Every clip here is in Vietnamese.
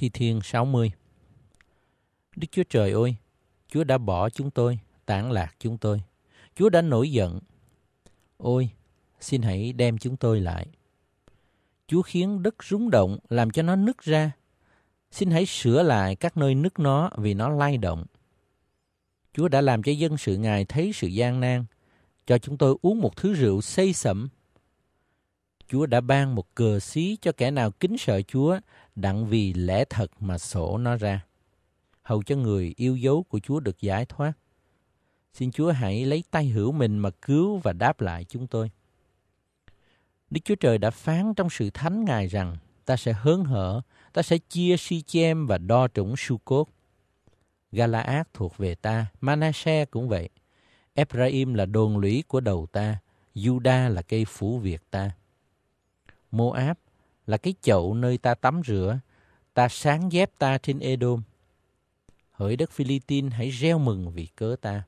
Thi Thiên 60 Đức Chúa Trời ơi, Chúa đã bỏ chúng tôi, tản lạc chúng tôi. Chúa đã nổi giận. Ôi, xin hãy đem chúng tôi lại. Chúa khiến đất rúng động, làm cho nó nứt ra. Xin hãy sửa lại các nơi nứt nó vì nó lay động. Chúa đã làm cho dân sự Ngài thấy sự gian nan, cho chúng tôi uống một thứ rượu say sẩm. Chúa đã ban một cờ xí cho kẻ nào kính sợ Chúa đặng vì lẽ thật mà sổ nó ra, hầu cho người yêu dấu của Chúa được giải thoát. Xin Chúa hãy lấy tay hữu mình mà cứu và đáp lại chúng tôi. Đức Chúa Trời đã phán trong sự thánh Ngài rằng ta sẽ hớn hở, ta sẽ chia Sichem và đo trũng Succoth. Galaad thuộc về ta, Manasseh cũng vậy. Ephraim là đồn lũy của đầu ta, Juda là cây phủ việc ta. Moab là cái chậu nơi ta tắm rửa, ta sáng dép ta trên Edom. Hỡi đất Philippines hãy reo mừng vì cớ ta.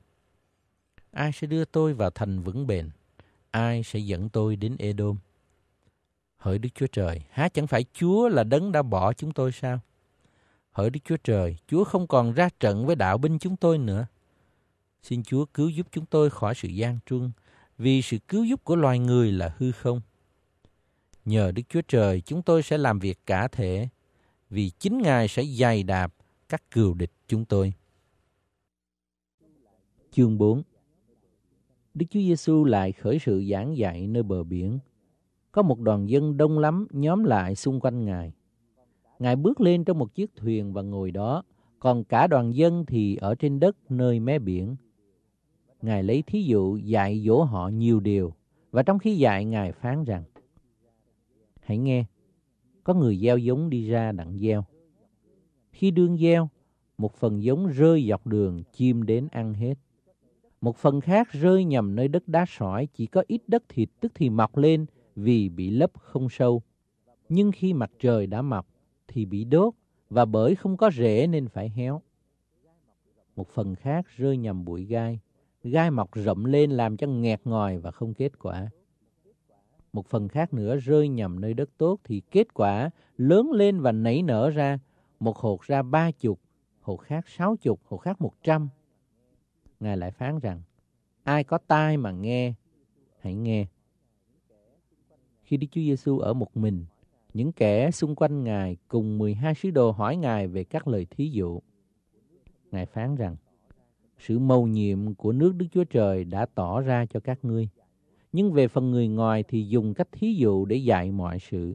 Ai sẽ đưa tôi vào thành vững bền? Ai sẽ dẫn tôi đến Edom? Hỡi Đức Chúa Trời, há chẳng phải Chúa là đấng đã bỏ chúng tôi sao? Hỡi Đức Chúa Trời, Chúa không còn ra trận với đạo binh chúng tôi nữa. Xin Chúa cứu giúp chúng tôi khỏi sự gian truân, vì sự cứu giúp của loài người là hư không. Nhờ Đức Chúa Trời chúng tôi sẽ làm việc cả thể, vì chính Ngài sẽ dày đạp các cừu địch chúng tôi. Chương 4 Đức Chúa Giêsu lại khởi sự giảng dạy nơi bờ biển. Có một đoàn dân đông lắm nhóm lại xung quanh Ngài. Ngài bước lên trong một chiếc thuyền và ngồi đó, còn cả đoàn dân thì ở trên đất nơi mé biển. Ngài lấy thí dụ dạy dỗ họ nhiều điều, và trong khi dạy Ngài phán rằng Hãy nghe, có người gieo giống đi ra đặng gieo. Khi đương gieo, một phần giống rơi dọc đường chim đến ăn hết. Một phần khác rơi nhầm nơi đất đá sỏi, chỉ có ít đất thịt tức thì mọc lên vì bị lấp không sâu. Nhưng khi mặt trời đã mọc thì bị đốt và bởi không có rễ nên phải héo. Một phần khác rơi nhầm bụi gai, gai mọc rộng lên làm cho nghẹt ngòi và không kết quả một phần khác nữa rơi nhầm nơi đất tốt thì kết quả lớn lên và nảy nở ra, một hột ra ba chục, hột khác sáu chục, hột khác một trăm. Ngài lại phán rằng, ai có tai mà nghe, hãy nghe. Khi Đức Chúa Giêsu ở một mình, những kẻ xung quanh Ngài cùng 12 sứ đồ hỏi Ngài về các lời thí dụ. Ngài phán rằng, sự mầu nhiệm của nước Đức Chúa Trời đã tỏ ra cho các ngươi. Nhưng về phần người ngoài thì dùng cách thí dụ để dạy mọi sự.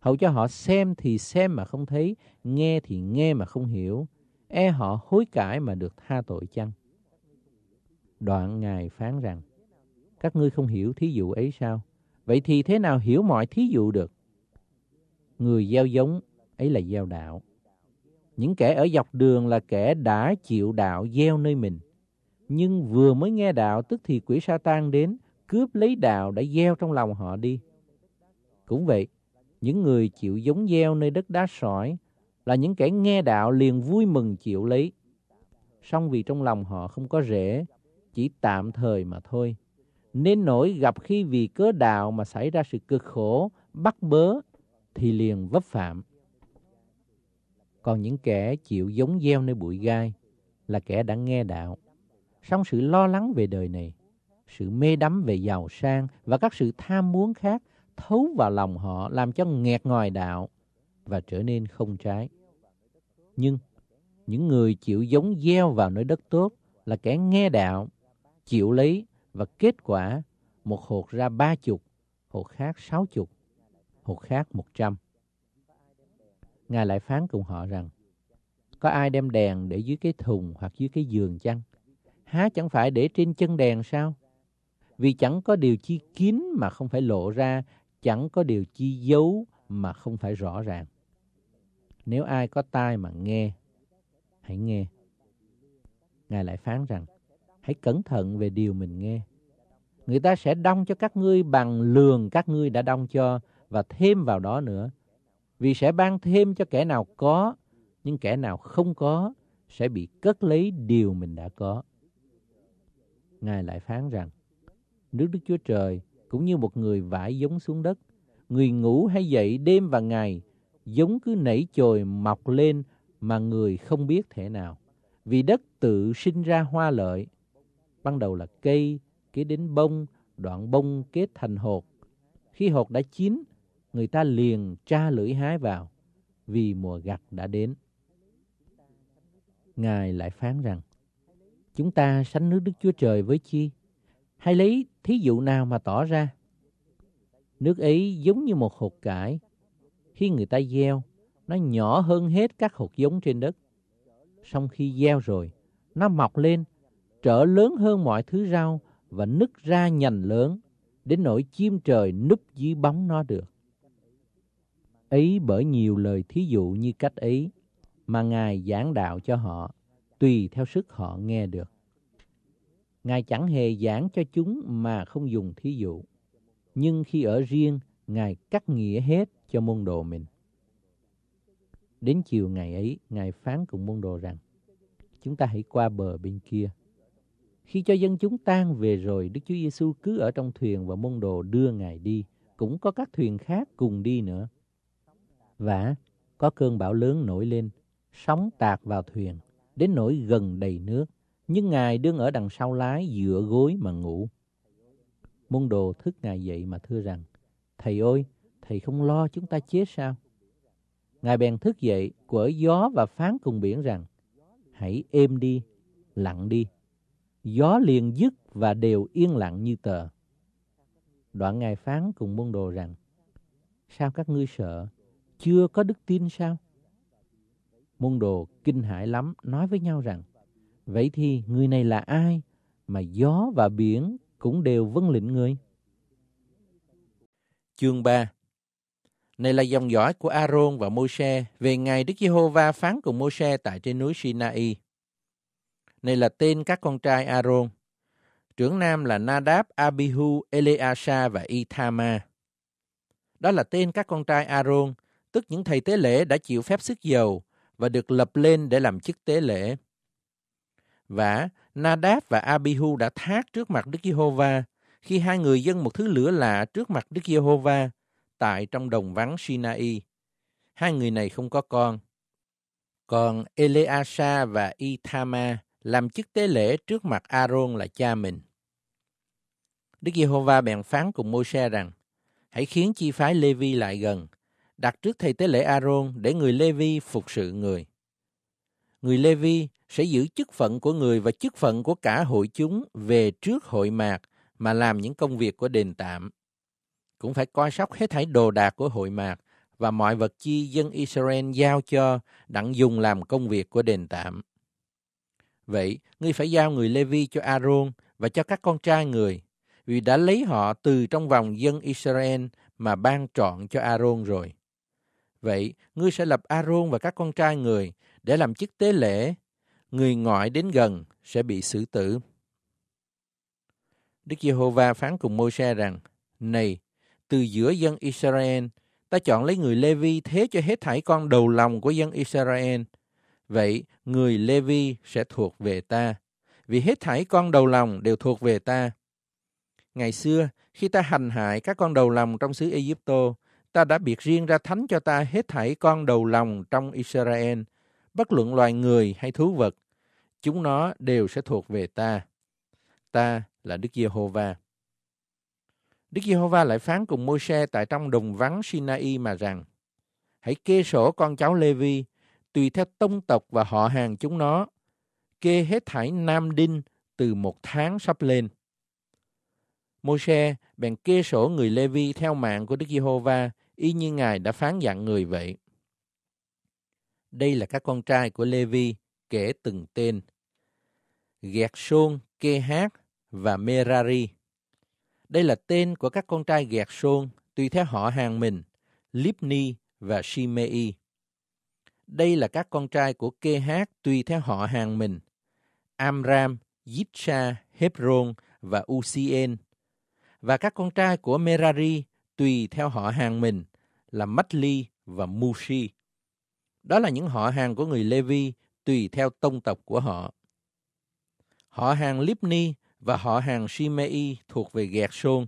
Hầu cho họ xem thì xem mà không thấy, nghe thì nghe mà không hiểu, e họ hối cải mà được tha tội chăng. Đoạn Ngài phán rằng, các ngươi không hiểu thí dụ ấy sao? Vậy thì thế nào hiểu mọi thí dụ được? Người gieo giống ấy là gieo đạo. Những kẻ ở dọc đường là kẻ đã chịu đạo gieo nơi mình. Nhưng vừa mới nghe đạo tức thì quỷ sa tan đến, cướp lấy đào đã gieo trong lòng họ đi. Cũng vậy, những người chịu giống gieo nơi đất đá sỏi là những kẻ nghe đạo liền vui mừng chịu lấy. Song vì trong lòng họ không có rễ, chỉ tạm thời mà thôi. Nên nổi gặp khi vì cớ đạo mà xảy ra sự cực khổ, bắt bớ, thì liền vấp phạm. Còn những kẻ chịu giống gieo nơi bụi gai là kẻ đã nghe đạo. Song sự lo lắng về đời này sự mê đắm về giàu sang và các sự tham muốn khác thấu vào lòng họ làm cho nghẹt ngòi đạo và trở nên không trái. Nhưng những người chịu giống gieo vào nơi đất tốt là kẻ nghe đạo, chịu lấy và kết quả một hột ra ba chục, hột khác sáu chục, hột khác một trăm. Ngài lại phán cùng họ rằng, có ai đem đèn để dưới cái thùng hoặc dưới cái giường chăng? Há chẳng phải để trên chân đèn sao? Vì chẳng có điều chi kín mà không phải lộ ra, chẳng có điều chi giấu mà không phải rõ ràng. Nếu ai có tai mà nghe, hãy nghe. Ngài lại phán rằng, hãy cẩn thận về điều mình nghe. Người ta sẽ đong cho các ngươi bằng lường các ngươi đã đong cho và thêm vào đó nữa. Vì sẽ ban thêm cho kẻ nào có, nhưng kẻ nào không có sẽ bị cất lấy điều mình đã có. Ngài lại phán rằng, nước Đức Chúa Trời cũng như một người vải giống xuống đất. Người ngủ hay dậy đêm và ngày, giống cứ nảy chồi mọc lên mà người không biết thể nào. Vì đất tự sinh ra hoa lợi, ban đầu là cây, kế đến bông, đoạn bông kết thành hột. Khi hột đã chín, người ta liền tra lưỡi hái vào, vì mùa gặt đã đến. Ngài lại phán rằng, chúng ta sánh nước Đức Chúa Trời với chi? Hay lấy thí dụ nào mà tỏ ra? Nước ấy giống như một hột cải. Khi người ta gieo, nó nhỏ hơn hết các hột giống trên đất. Xong khi gieo rồi, nó mọc lên, trở lớn hơn mọi thứ rau và nứt ra nhành lớn, đến nỗi chim trời núp dưới bóng nó được. Ấy bởi nhiều lời thí dụ như cách ấy mà Ngài giảng đạo cho họ, tùy theo sức họ nghe được. Ngài chẳng hề giảng cho chúng mà không dùng thí dụ. Nhưng khi ở riêng, Ngài cắt nghĩa hết cho môn đồ mình. Đến chiều ngày ấy, Ngài phán cùng môn đồ rằng, chúng ta hãy qua bờ bên kia. Khi cho dân chúng tan về rồi, Đức Chúa Giêsu cứ ở trong thuyền và môn đồ đưa Ngài đi. Cũng có các thuyền khác cùng đi nữa. Và có cơn bão lớn nổi lên, sóng tạc vào thuyền, đến nỗi gần đầy nước nhưng Ngài đương ở đằng sau lái dựa gối mà ngủ. Môn đồ thức Ngài dậy mà thưa rằng, Thầy ơi, Thầy không lo chúng ta chết sao? Ngài bèn thức dậy, quở gió và phán cùng biển rằng, Hãy êm đi, lặng đi. Gió liền dứt và đều yên lặng như tờ. Đoạn Ngài phán cùng môn đồ rằng, Sao các ngươi sợ? Chưa có đức tin sao? Môn đồ kinh hãi lắm, nói với nhau rằng, Vậy thì người này là ai mà gió và biển cũng đều vâng lệnh người? Chương 3 Này là dòng dõi của Aaron và môi về ngày Đức Giê-hô-va phán cùng môi tại trên núi Sinai. Này là tên các con trai Aaron. Trưởng nam là Nadab, Abihu, Eleasa và Ithama. Đó là tên các con trai Aaron, tức những thầy tế lễ đã chịu phép sức dầu và được lập lên để làm chức tế lễ. Và Nadab và Abihu đã thác trước mặt Đức Giê-hô-va khi hai người dân một thứ lửa lạ trước mặt Đức Giê-hô-va tại trong đồng vắng Sinai. Hai người này không có con. Còn Eleasa và Ithama làm chức tế lễ trước mặt Aaron là cha mình. Đức Giê-hô-va bèn phán cùng Môi-se rằng, hãy khiến chi phái Lê-vi lại gần, đặt trước thầy tế lễ Aaron để người Lê-vi phục sự người người Lê-vi sẽ giữ chức phận của người và chức phận của cả hội chúng về trước hội mạc mà làm những công việc của đền tạm. Cũng phải coi sóc hết thảy đồ đạc của hội mạc và mọi vật chi dân Israel giao cho đặng dùng làm công việc của đền tạm. Vậy, ngươi phải giao người Lê-vi cho Aaron và cho các con trai người, vì đã lấy họ từ trong vòng dân Israel mà ban trọn cho Aaron rồi. Vậy, ngươi sẽ lập Aaron và các con trai người để làm chức tế lễ, người ngoại đến gần sẽ bị xử tử. Đức Giê-hô-va phán cùng Môi-se rằng, Này, từ giữa dân Israel, ta chọn lấy người Lê-vi thế cho hết thảy con đầu lòng của dân Israel. Vậy, người Lê-vi sẽ thuộc về ta, vì hết thảy con đầu lòng đều thuộc về ta. Ngày xưa, khi ta hành hại các con đầu lòng trong xứ Egypto, ta đã biệt riêng ra thánh cho ta hết thảy con đầu lòng trong Israel, bất luận loài người hay thú vật, chúng nó đều sẽ thuộc về ta. Ta là Đức Giê-hô-va. Đức Giê-hô-va lại phán cùng Môi-se tại trong đồng vắng Sinai mà rằng: Hãy kê sổ con cháu Lê-vi tùy theo tông tộc và họ hàng chúng nó, kê hết thải nam đinh từ một tháng sắp lên. Môi-se bèn kê sổ người Lê-vi theo mạng của Đức Giê-hô-va, y như Ngài đã phán dặn người vậy. Đây là các con trai của Levi, kể từng tên. Gẹt-sôn, Kê-hát và Merari. Đây là tên của các con trai Gẹt-sôn, tùy theo họ hàng mình, Libni và Shimei. Đây là các con trai của Kê-hát, tùy theo họ hàng mình, Amram, Yitsha, Hebron và Uzien. Và các con trai của Merari tùy theo họ hàng mình là Matli và Mushi. Đó là những họ hàng của người Levi tùy theo tông tộc của họ. Họ hàng Libni và họ hàng Shimei thuộc về Gẹt Sôn.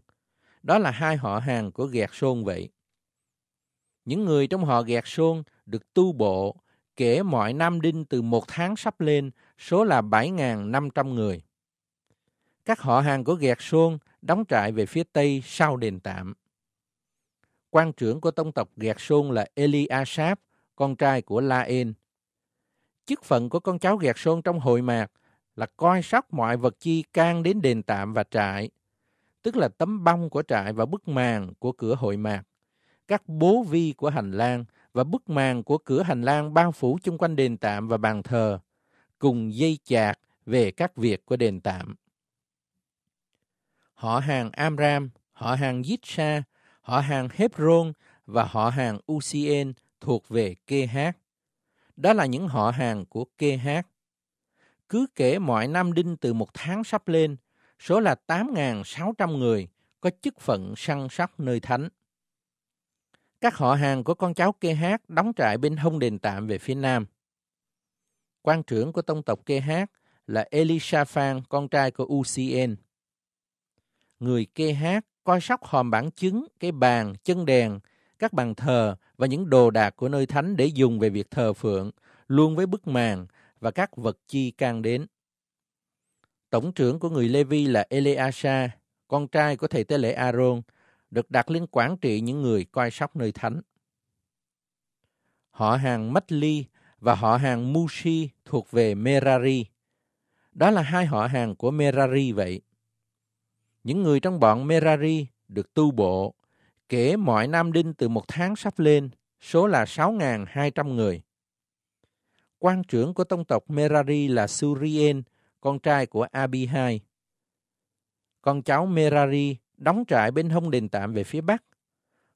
Đó là hai họ hàng của Gẹt Sôn vậy. Những người trong họ Gẹt Sôn được tu bộ kể mọi nam đinh từ một tháng sắp lên, số là 7.500 người. Các họ hàng của Gẹt Sôn đóng trại về phía tây sau đền tạm. Quan trưởng của tông tộc Gẹt Sôn là Eli Asap, con trai của La En. Chức phận của con cháu Gẹt Sôn trong hội mạc là coi sóc mọi vật chi can đến đền tạm và trại, tức là tấm bông của trại và bức màn của cửa hội mạc, các bố vi của hành lang và bức màn của cửa hành lang bao phủ chung quanh đền tạm và bàn thờ, cùng dây chạc về các việc của đền tạm. Họ hàng Amram, họ hàng Yitsa, họ hàng Hebron và họ hàng Ucien thuộc về Kê Hát, Đó là những họ hàng của Kê Hát. Cứ kể mọi Nam Đinh từ một tháng sắp lên, số là 8.600 người có chức phận săn sóc nơi thánh. Các họ hàng của con cháu Kê Hát đóng trại bên hông đền tạm về phía nam. Quan trưởng của tông tộc Kê Hát là Elishaphan, con trai của UCN. Người Kê Hát coi sóc hòm bản chứng, cái bàn, chân đèn, các bàn thờ và những đồ đạc của nơi thánh để dùng về việc thờ phượng, luôn với bức màn và các vật chi can đến. Tổng trưởng của người lê là Eleasa, con trai của thầy tế lễ Aaron, được đặt lên quản trị những người coi sóc nơi thánh. Họ hàng mách và họ hàng Mushi thuộc về Merari. Đó là hai họ hàng của Merari vậy. Những người trong bọn Merari được tu bộ, kể mọi nam đinh từ một tháng sắp lên, số là 6.200 người. Quan trưởng của tông tộc Merari là Surien, con trai của Abihai. Con cháu Merari đóng trại bên hông đền tạm về phía bắc,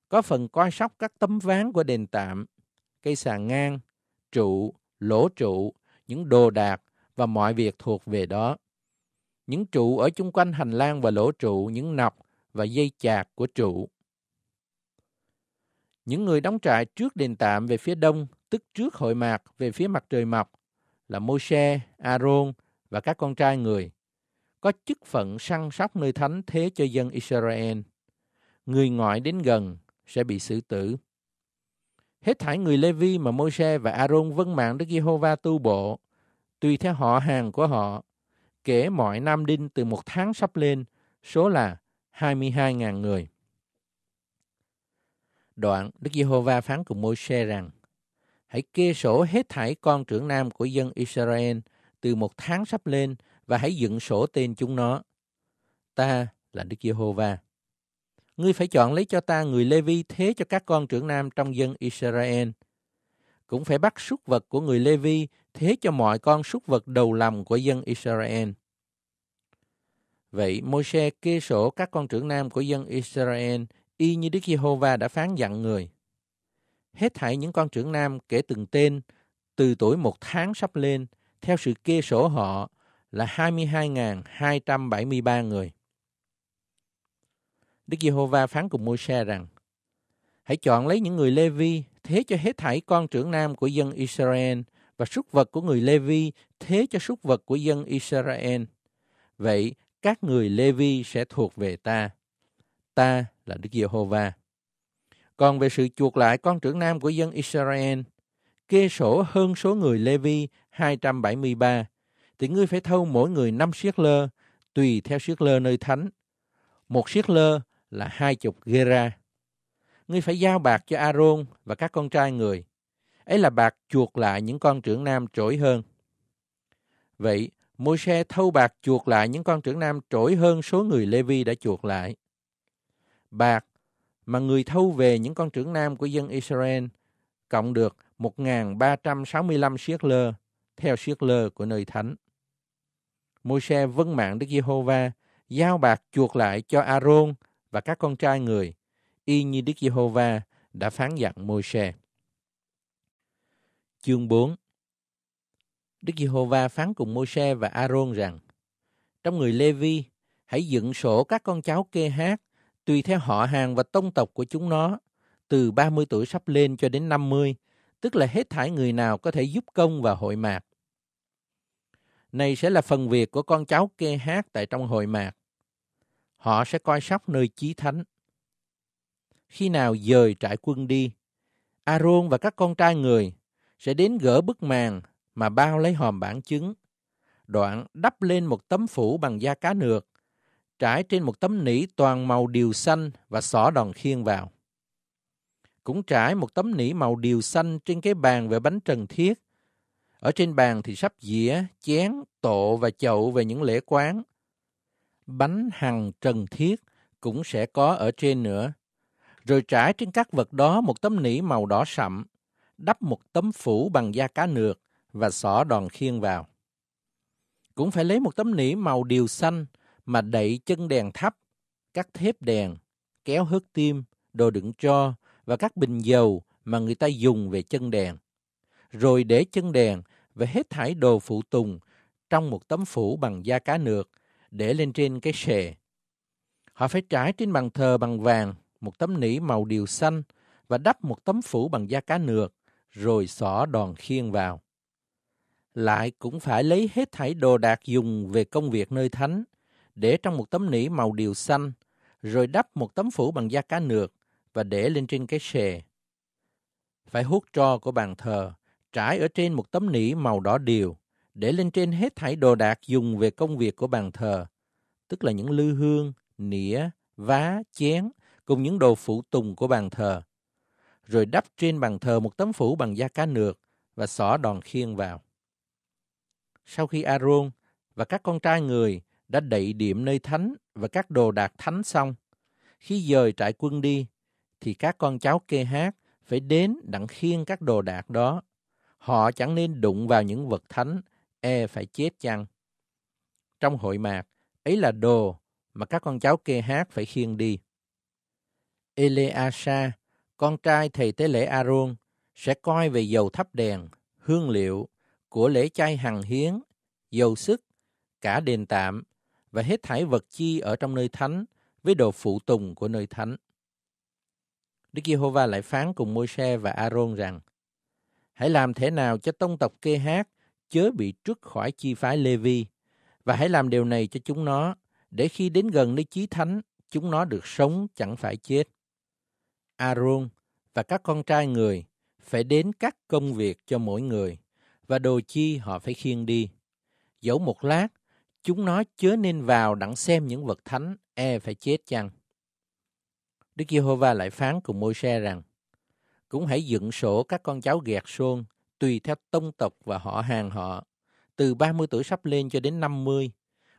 có phần coi sóc các tấm ván của đền tạm, cây sàn ngang, trụ, lỗ trụ, những đồ đạc và mọi việc thuộc về đó. Những trụ ở chung quanh hành lang và lỗ trụ, những nọc và dây chạc của trụ. Những người đóng trại trước đền tạm về phía đông, tức trước hội mạc về phía mặt trời mọc, là môi Aaron và các con trai người, có chức phận săn sóc nơi thánh thế cho dân Israel. Người ngoại đến gần sẽ bị xử tử. Hết thảy người Lê Vi mà môi và Aaron vân mạng Đức Giê-hô-va tu bộ, tùy theo họ hàng của họ, kể mọi nam đinh từ một tháng sắp lên, số là 22.000 người. Đoạn, Đức Giê-hô-va phán cùng Môi-se rằng, Hãy kê sổ hết thảy con trưởng nam của dân Israel từ một tháng sắp lên và hãy dựng sổ tên chúng nó. Ta là Đức Giê-hô-va. Ngươi phải chọn lấy cho ta người Lê-vi thế cho các con trưởng nam trong dân Israel. Cũng phải bắt súc vật của người Lê-vi thế cho mọi con súc vật đầu lòng của dân Israel. Vậy Môi-se kê sổ các con trưởng nam của dân Israel y như Đức Giê-hô-va đã phán dặn người. Hết thảy những con trưởng nam kể từng tên, từ tuổi một tháng sắp lên, theo sự kê sổ họ là 22.273 người. Đức Giê-hô-va phán cùng Môi-se rằng, Hãy chọn lấy những người Lê-vi, thế cho hết thảy con trưởng nam của dân Israel, và súc vật của người Lê-vi, thế cho súc vật của dân Israel. Vậy, các người Lê-vi sẽ thuộc về ta. Ta là Đức Giê-hô-va. Còn về sự chuộc lại con trưởng nam của dân Israel, kê sổ hơn số người Lê-vi 273, thì ngươi phải thâu mỗi người năm siết lơ, tùy theo siết lơ nơi thánh. Một siết lơ là hai chục gera. Ngươi phải giao bạc cho Aaron và các con trai người. Ấy là bạc chuộc lại những con trưởng nam trỗi hơn. Vậy, môi se thâu bạc chuộc lại những con trưởng nam trỗi hơn số người Lê-vi đã chuộc lại bạc mà người thâu về những con trưởng nam của dân Israel cộng được 1.365 siết lơ theo siết lơ của nơi thánh. Môi-se vâng mạng Đức Giê-hô-va giao bạc chuộc lại cho A-rôn và các con trai người y như Đức Giê-hô-va đã phán dặn Môi-se. Chương 4 Đức Giê-hô-va phán cùng Môi-se và A-rôn rằng Trong người Lê-vi, hãy dựng sổ các con cháu kê hát tùy theo họ hàng và tông tộc của chúng nó, từ 30 tuổi sắp lên cho đến 50, tức là hết thải người nào có thể giúp công và hội mạc. Này sẽ là phần việc của con cháu kê hát tại trong hội mạc. Họ sẽ coi sóc nơi chí thánh. Khi nào dời trại quân đi, Aaron và các con trai người sẽ đến gỡ bức màn mà bao lấy hòm bản chứng. Đoạn đắp lên một tấm phủ bằng da cá nược trải trên một tấm nỉ toàn màu điều xanh và xỏ đòn khiên vào. Cũng trải một tấm nỉ màu điều xanh trên cái bàn về bánh trần thiết. Ở trên bàn thì sắp dĩa, chén, tộ và chậu về những lễ quán. Bánh hằng trần thiết cũng sẽ có ở trên nữa. Rồi trải trên các vật đó một tấm nỉ màu đỏ sậm, đắp một tấm phủ bằng da cá nược và xỏ đòn khiên vào. Cũng phải lấy một tấm nỉ màu điều xanh, mà đậy chân đèn thấp, các thép đèn, kéo hớt tim, đồ đựng cho và các bình dầu mà người ta dùng về chân đèn. Rồi để chân đèn và hết thải đồ phụ tùng trong một tấm phủ bằng da cá nược để lên trên cái xề. Họ phải trải trên bàn thờ bằng vàng một tấm nỉ màu điều xanh và đắp một tấm phủ bằng da cá nược rồi xỏ đòn khiên vào. Lại cũng phải lấy hết thảy đồ đạc dùng về công việc nơi thánh, để trong một tấm nỉ màu điều xanh, rồi đắp một tấm phủ bằng da cá nược và để lên trên cái xề. Phải hút tro của bàn thờ, trải ở trên một tấm nỉ màu đỏ điều, để lên trên hết thảy đồ đạc dùng về công việc của bàn thờ, tức là những lư hương, nĩa, vá, chén, cùng những đồ phụ tùng của bàn thờ. Rồi đắp trên bàn thờ một tấm phủ bằng da cá nược và xỏ đòn khiên vào. Sau khi Aaron và các con trai người đã đậy điểm nơi thánh và các đồ đạc thánh xong. Khi dời trại quân đi, thì các con cháu kê hát phải đến đặng khiêng các đồ đạc đó. Họ chẳng nên đụng vào những vật thánh, e phải chết chăng. Trong hội mạc, ấy là đồ mà các con cháu kê hát phải khiêng đi. Eleasa, con trai thầy tế lễ Aaron, sẽ coi về dầu thắp đèn, hương liệu của lễ chay hằng hiến, dầu sức, cả đền tạm và hết thải vật chi ở trong nơi thánh với đồ phụ tùng của nơi thánh. Đức Giê-hô-va lại phán cùng Môi-se và A-rôn rằng: Hãy làm thế nào cho tông tộc kê hát chớ bị trút khỏi chi phái Lê-vi và hãy làm điều này cho chúng nó để khi đến gần nơi chí thánh chúng nó được sống chẳng phải chết. A-rôn và các con trai người phải đến các công việc cho mỗi người và đồ chi họ phải khiêng đi. Dẫu một lát chúng nó chớ nên vào đặng xem những vật thánh, e phải chết chăng? Đức Giê-hô-va lại phán cùng Môi-se rằng, cũng hãy dựng sổ các con cháu gẹt xôn, tùy theo tông tộc và họ hàng họ, từ 30 tuổi sắp lên cho đến 50,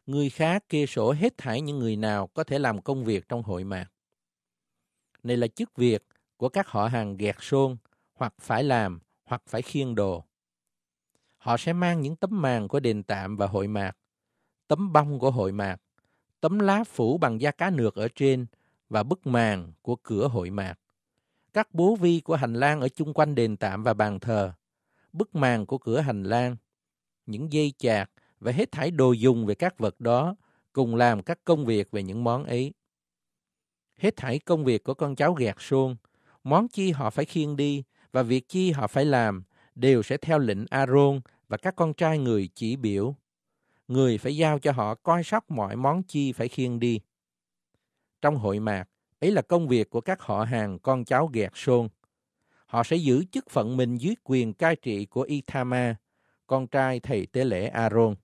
người khác kê sổ hết thảy những người nào có thể làm công việc trong hội mạc. Này là chức việc của các họ hàng gẹt xôn, hoặc phải làm, hoặc phải khiêng đồ. Họ sẽ mang những tấm màn của đền tạm và hội mạc, tấm bông của hội mạc, tấm lá phủ bằng da cá nược ở trên và bức màn của cửa hội mạc. Các bố vi của hành lang ở chung quanh đền tạm và bàn thờ, bức màn của cửa hành lang, những dây chạc và hết thảy đồ dùng về các vật đó cùng làm các công việc về những món ấy. Hết thảy công việc của con cháu gạt xuông, món chi họ phải khiêng đi và việc chi họ phải làm đều sẽ theo lệnh Aaron và các con trai người chỉ biểu người phải giao cho họ coi sóc mọi món chi phải khiêng đi. Trong hội mạc, ấy là công việc của các họ hàng con cháu gẹt sôn. Họ sẽ giữ chức phận mình dưới quyền cai trị của Ithama, con trai thầy tế lễ Aaron.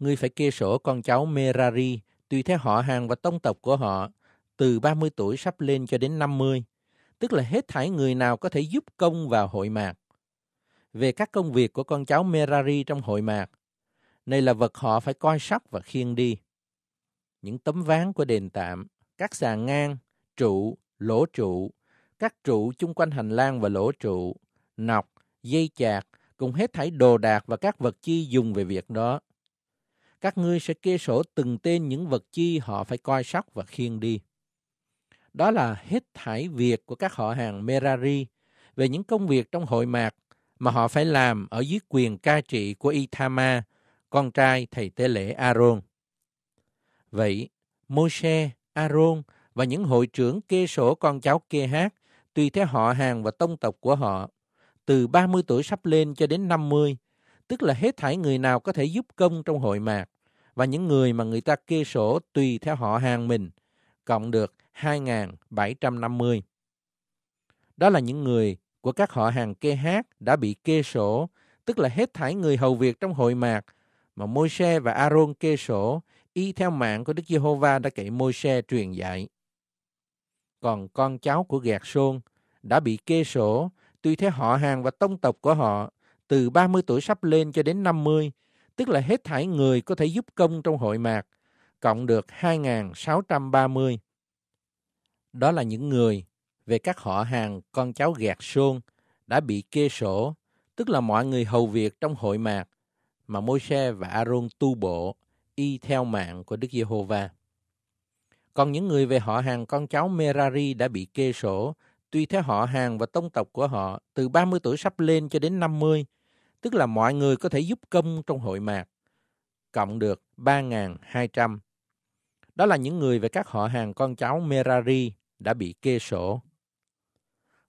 Ngươi phải kê sổ con cháu Merari tùy theo họ hàng và tông tộc của họ, từ 30 tuổi sắp lên cho đến 50, tức là hết thảy người nào có thể giúp công vào hội mạc. Về các công việc của con cháu Merari trong hội mạc, này là vật họ phải coi sóc và khiêng đi. Những tấm ván của đền tạm, các sàn ngang, trụ, lỗ trụ, các trụ chung quanh hành lang và lỗ trụ, nọc, dây chạc, cùng hết thảy đồ đạc và các vật chi dùng về việc đó. Các ngươi sẽ kê sổ từng tên những vật chi họ phải coi sóc và khiêng đi. Đó là hết thảy việc của các họ hàng Merari về những công việc trong hội mạc mà họ phải làm ở dưới quyền ca trị của Ithama con trai thầy tế lễ Aaron. Vậy, môi Aaron và những hội trưởng kê sổ con cháu kê hát tùy theo họ hàng và tông tộc của họ, từ 30 tuổi sắp lên cho đến 50, tức là hết thảy người nào có thể giúp công trong hội mạc và những người mà người ta kê sổ tùy theo họ hàng mình, cộng được 2.750. Đó là những người của các họ hàng kê hát đã bị kê sổ, tức là hết thảy người hầu việc trong hội mạc mà Môi-se và A-rôn kê sổ y theo mạng của Đức Giê-hô-va đã kể Môi-se truyền dạy. Còn con cháu của gạt sôn đã bị kê sổ tùy theo họ hàng và tông tộc của họ từ 30 tuổi sắp lên cho đến 50, tức là hết thảy người có thể giúp công trong hội mạc, cộng được 2.630. Đó là những người về các họ hàng con cháu gạt sôn đã bị kê sổ, tức là mọi người hầu việc trong hội mạc mà Môi-se và A-rôn tu bộ y theo mạng của Đức Giê-hô-va. Còn những người về họ hàng con cháu Merari đã bị kê sổ, tuy theo họ hàng và tông tộc của họ, từ 30 tuổi sắp lên cho đến 50, tức là mọi người có thể giúp công trong hội mạc, cộng được 3.200. Đó là những người về các họ hàng con cháu Merari đã bị kê sổ.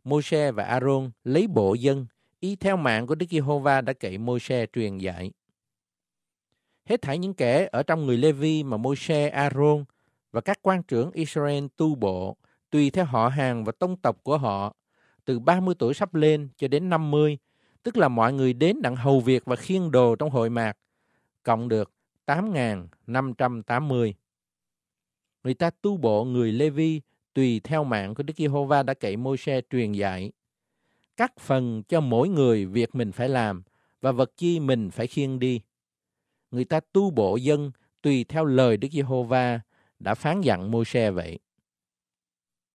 Môi-se và A-rôn lấy bộ dân y theo mạng của Đức Giê-hô-va đã kể Môi-se truyền dạy. Hết thảy những kẻ ở trong người Levi mà Môi-se, Aaron và các quan trưởng Israel tu bộ, tùy theo họ hàng và tông tộc của họ, từ 30 tuổi sắp lên cho đến 50, tức là mọi người đến đặng hầu việc và khiên đồ trong hội mạc, cộng được 8.580. Người ta tu bộ người Levi tùy theo mạng của Đức Giê-hô-va đã cậy Môi-se truyền dạy. Cắt phần cho mỗi người việc mình phải làm và vật chi mình phải khiêng đi người ta tu bộ dân tùy theo lời Đức Giê-hô-va đã phán dặn Môi-se vậy.